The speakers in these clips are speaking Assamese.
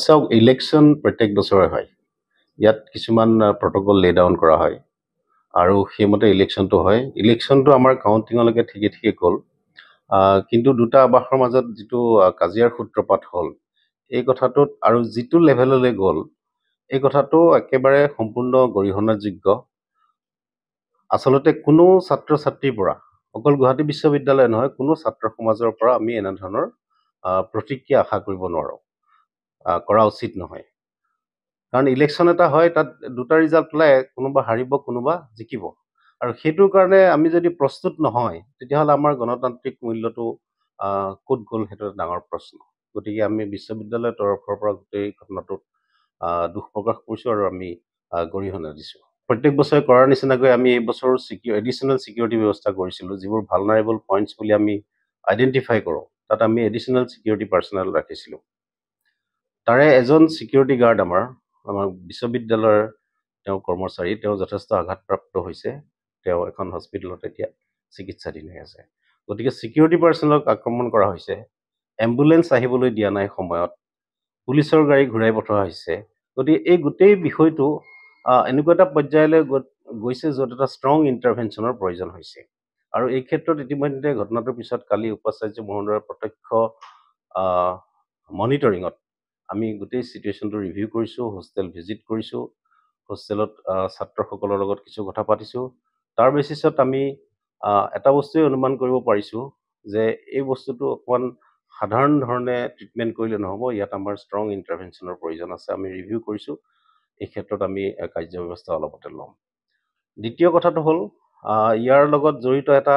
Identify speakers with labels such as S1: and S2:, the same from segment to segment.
S1: চাওক ইলেকশ্যন প্ৰত্যেক বছৰে হয় ইয়াত কিছুমান প্ৰট'কল লে ডাউন কৰা হয় আৰু সেইমতে ইলেকশ্যনটো হয় ইলেকশ্যনটো আমাৰ কাউণ্টিঙলৈকে ঠিকে ঠিকে গ'ল কিন্তু দুটা আৱাসৰ মাজত যিটো কাজিয়াৰ সূত্ৰপাত হ'ল এই কথাটোত আৰু যিটো লেভেললৈ গ'ল এই কথাটো একেবাৰে সম্পূৰ্ণ গৰিহণাযোগ্য আচলতে কোনো ছাত্ৰ ছাত্ৰীৰ পৰা অকল গুৱাহাটী বিশ্ববিদ্যালয় নহয় কোনো ছাত্ৰ সমাজৰ পৰা আমি এনেধৰণৰ প্ৰতিক্ৰিয়া আশা কৰিব নোৱাৰোঁ কৰা উচিত নহয় কাৰণ ইলেকশ্যন এটা হয় তাত দুটা ৰিজাল্ট ওলাই কোনোবা হাৰিব কোনোবা জিকিব আৰু সেইটোৰ কাৰণে আমি যদি প্ৰস্তুত নহয় তেতিয়াহ'লে আমাৰ গণতান্ত্ৰিক মূল্যটো ক'ত গ'ল সেইটো এটা ডাঙৰ প্ৰশ্ন গতিকে আমি বিশ্ববিদ্যালয়ৰ তৰফৰ পৰা গোটেই ঘটনাটোত দুখ প্ৰকাশ কৰিছোঁ আৰু আমি গৰিহণা দিছোঁ প্ৰত্যেক বছৰে কৰাৰ নিচিনাকৈ আমি এই বছৰ চিকিউ এডিশ্যনেল চিকিউৰিটি ব্যৱস্থা কৰিছিলোঁ যিবোৰ ভালনাৰেবল পইণ্টছ বুলি আমি আইডেণ্টিফাই কৰোঁ তাত আমি এডিশ্যনেল চিকিউৰিটি পাৰ্চনেল ৰাখিছিলোঁ তাৰে এজন ছিকিউৰিটি গাৰ্ড আমাৰ আমাৰ বিশ্ববিদ্যালয়ৰ তেওঁ কৰ্মচাৰী তেওঁ যথেষ্ট আঘাতপ্ৰাপ্ত হৈছে তেওঁ এখন হস্পিটেলত এতিয়া চিকিৎসাধীন হৈ আছে গতিকে ছিকিউৰিটি পাৰ্চনেলক আক্ৰমণ কৰা হৈছে এম্বুলেঞ্চ আহিবলৈ দিয়া নাই সময়ত পুলিচৰ গাড়ী ঘূৰাই পঠোৱা হৈছে গতিকে এই গোটেই বিষয়টো এনেকুৱা এটা পৰ্যায়লৈ গৈছে য'ত এটা ষ্ট্ৰং ইণ্টাৰভেনশ্যনৰ প্ৰয়োজন হৈছে আৰু এই ক্ষেত্ৰত ইতিমধ্যে ঘটনাটোৰ পিছত কালি উপাচাৰ্য মহোদয়ৰ প্ৰত্যক্ষ মনিটৰিঙত আমি গোটেই চিটুৱেশ্যনটো ৰিভিউ কৰিছোঁ হোষ্টেল ভিজিট কৰিছোঁ হোষ্টেলত ছাত্ৰসকলৰ লগত কিছু কথা পাতিছোঁ তাৰ বেচিছত আমি এটা বস্তুৱে অনুমান কৰিব পাৰিছোঁ যে এই বস্তুটো অকণমান সাধাৰণ ধৰণে ট্ৰিটমেণ্ট কৰিলে নহ'ব ইয়াত আমাৰ ষ্ট্ৰং ইণ্টাৰভেনশ্যনৰ প্ৰয়োজন আছে আমি ৰিভিউ কৰিছোঁ এই ক্ষেত্ৰত আমি কাৰ্যব্যৱস্থা অলপতে ল'ম দ্বিতীয় কথাটো হ'ল ইয়াৰ লগত জড়িত এটা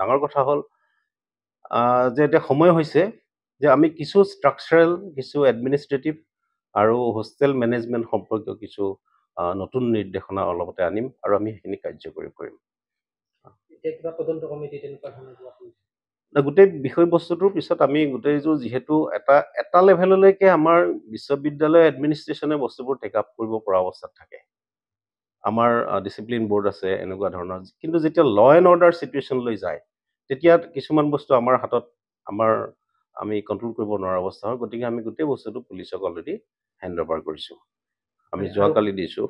S1: ডাঙৰ কথা হ'ল যে এতিয়া সময় হৈছে যে আমি কিছু ষ্ট্ৰাকচাৰেল কিছু এডমিনিষ্ট্ৰেটিভ আৰু হোষ্টেল মেনেজমেণ্ট সম্পৰ্কীয় কিছু নতুন নিৰ্দেশনা অলপতে আনিম আৰু আমি সেইখিনি কাৰ্যকৰী কৰিম গোটেই বিষয়বস্তুটোৰ পিছত আমি গোটেইযোৰ যিহেতু এটা এটা লেভেললৈকে আমাৰ বিশ্ববিদ্যালয় এডমিনিষ্ট্ৰেশ্যনে বস্তুবোৰ টেক আপ কৰিব পৰা অৱস্থাত থাকে আমাৰ ডিচিপ্লিন বৰ্ড আছে এনেকুৱা ধৰণৰ কিন্তু যেতিয়া ল' এণ্ড অৰ্ডাৰ ছিটুৱেশ্যনলৈ যায় তেতিয়া কিছুমান বস্তু আমাৰ হাতত আমাৰ আমি কণ্ট্ৰল কৰিব নোৱাৰা অৱস্থা হয় গতিকে আমি গোটেই বস্তুটো পুলিচক অলৰেডি হেণ্ড অভাৰ কৰিছোঁ আমি যোৱাকালি দিছোঁ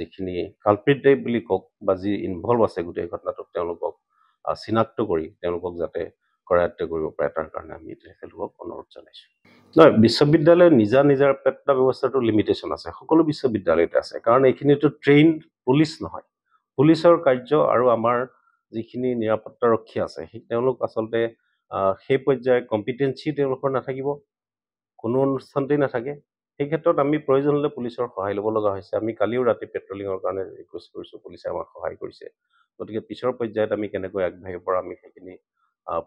S1: যিখিনি কালপ্ৰিট দেৱ বুলি কওক বা যি ইনভলভ আছে গোটেই ঘটনাটোক তেওঁলোকক চিনাক্ত কৰি তেওঁলোকক যাতে কৰায়ত্ব কৰিব পাৰে তাৰ কাৰণে আমি তেখেতলোকক অনুৰোধ জনাইছোঁ নহয় বিশ্ববিদ্যালয়ৰ নিজা নিজা পেট্টা ব্যৱস্থাটো লিমিটেশ্যন আছে সকলো বিশ্ববিদ্যালয়তে আছে কাৰণ এইখিনিতো ট্ৰেইন পুলিচ নহয় পুলিচৰ কাৰ্য আৰু আমাৰ যিখিনি নিৰাপত্তাৰক্ষী আছে সেই তেওঁলোক আচলতে সেই পৰ্যায়ৰ কম্পিটেঞ্চি তেওঁলোকৰ নাথাকিব কোনো অনুষ্ঠানতেই নাথাকে সেই ক্ষেত্ৰত আমি প্ৰয়োজন হ'লে পুলিচৰ সহায় ল'ব লগা হৈছে আমি কালিও ৰাতি পেট্ৰলিঙৰ কাৰণে ৰিকুৱেষ্ট কৰিছোঁ পুলিচে আমাক সহায় কৰিছে গতিকে পিছৰ পৰ্যায়ত আমি কেনেকৈ আগবাঢ়িব পৰা আমি সেইখিনি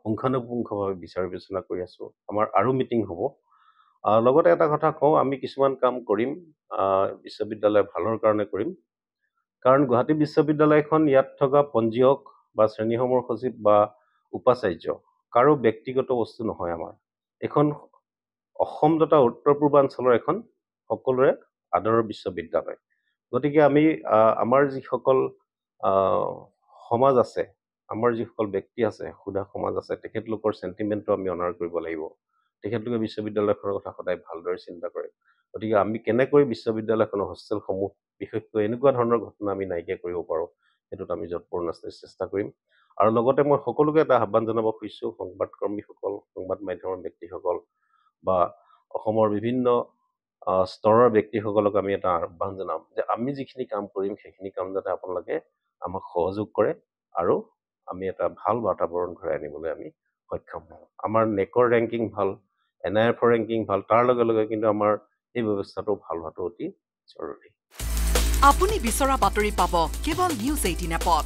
S1: পুংখানুপুংখভাৱে বিচাৰ বিবেচনা কৰি আছোঁ আমাৰ আৰু মিটিং হ'ব লগতে এটা কথা কওঁ আমি কিছুমান কাম কৰিম বিশ্ববিদ্যালয় ভালৰ কাৰণে কৰিম কাৰণ গুৱাহাটী বিশ্ববিদ্যালয়খন ইয়াত থকা পঞ্জীয়ক বা শ্ৰেণীসমূহৰ সচিব বা উপাচাৰ্য কাৰো ব্যক্তিগত বস্তু নহয় আমাৰ এইখন অসম তথা উত্তৰ পূৰ্বাঞ্চলৰ এখন সকলোৰে আদৰৰ বিশ্ববিদ্যালয় গতিকে আমি আমাৰ যিসকল সমাজ আছে আমাৰ যিসকল ব্যক্তি আছে সুধা সমাজ আছে তেখেতলোকৰ চেণ্টিমেণ্টটো আমি অনাৰ কৰিব লাগিব তেখেতলোকে বিশ্ববিদ্যালয়খনৰ কথা সদায় ভালদৰে চিন্তা কৰে গতিকে আমি কেনেকৈ বিশ্ববিদ্যালয়খনৰ হোষ্টেলসমূহ বিশেষকৈ এনেকুৱা ধৰণৰ ঘটনা আমি নাইকিয়া কৰিব পাৰোঁ সেইটোত আমি যৎপূৰ্ণ চেষ্টা কৰিম আৰু লগতে মই সকলোকে এটা আহ্বান জনাব খুজিছোঁ সংবাদকৰ্মীসকল সংবাদ মাধ্যমৰ ব্যক্তিসকল বা অসমৰ বিভিন্ন স্তৰৰ ব্যক্তিসকলক আমি এটা আহ্বান জনাম যে আমি যিখিনি কাম কৰিম সেইখিনি কাম যাতে আপোনালোকে আমাক সহযোগ কৰে আৰু আমি এটা ভাল বাতাবৰণ ঘূৰাই আনিবলৈ আমি সক্ষম হওঁ আমাৰ নেকৰ ৰেংকিং ভাল এন আই এফৰ ৰেংকিং ভাল তাৰ লগে লগে কিন্তু আমাৰ এই ব্যৱস্থাটো ভাল হোৱাটো অতি জৰুৰী আপুনি বিচৰা বাতৰি পাব কেৱল নিউজ এইটিন এপত